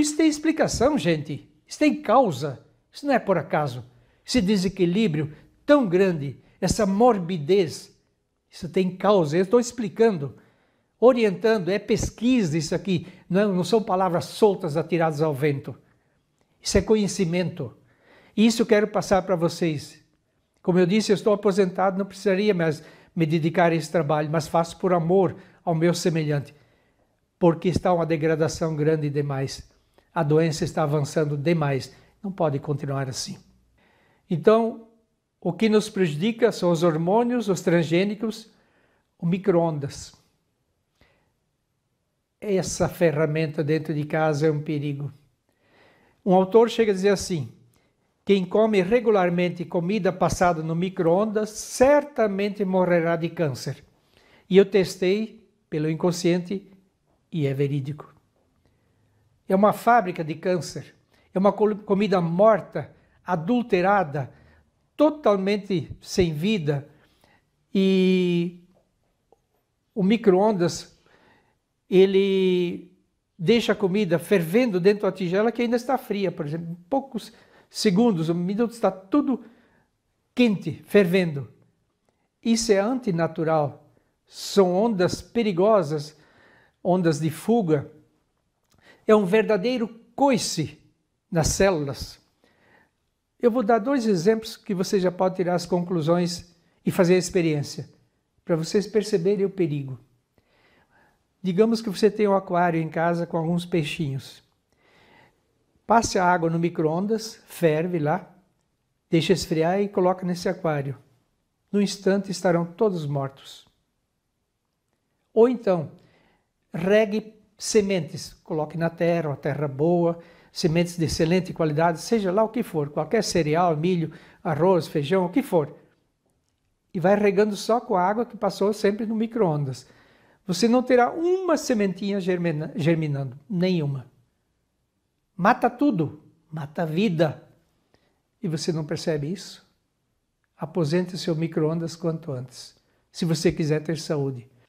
isso tem explicação, gente. Isso tem causa. Isso não é por acaso. Esse desequilíbrio tão grande, essa morbidez, isso tem causa. Eu estou explicando, orientando, é pesquisa isso aqui. Não, é- não são palavras soltas atiradas ao vento. Isso é conhecimento. E Isso eu quero passar para vocês. Como eu disse, eu estou aposentado, não precisaria mais me dedicar a esse trabalho, mas faço por amor ao meu semelhante, porque está uma degradação grande demais a doença está avançando demais. Não pode continuar assim. Então, o que nos prejudica são os hormônios, os transgênicos, o micro-ondas. Essa ferramenta dentro de casa é um perigo. Um autor chega a dizer assim: quem come regularmente comida passada no micro-ondas certamente morrerá de câncer. E eu testei pelo inconsciente e é verídico é uma fábrica de câncer, é uma comida morta, adulterada, totalmente sem vida e o micro-ondas ele deixa a comida fervendo dentro da tigela que ainda está fria, por exemplo, em poucos segundos, um minuto está tudo quente, fervendo. Isso é antinatural. São ondas perigosas, ondas de fuga é um verdadeiro coice nas células. Eu vou dar dois exemplos que você já pode tirar as conclusões e fazer a experiência, para vocês perceberem o perigo. Digamos que você tem um aquário em casa com alguns peixinhos. Passe a água no micro-ondas, ferve lá, deixa esfriar e coloca nesse aquário. No instante estarão todos mortos. Ou então, regue sementes, coloque na terra, uma terra boa, sementes de excelente qualidade, seja lá o que for, qualquer cereal, milho, arroz, feijão, o que for. E vai regando só com a água que passou sempre no micro-ondas. Você não terá uma sementinha germina, germinando, nenhuma. Mata tudo, mata a vida. E você não percebe isso? Aposente o seu micro-ondas quanto antes, se você quiser ter saúde.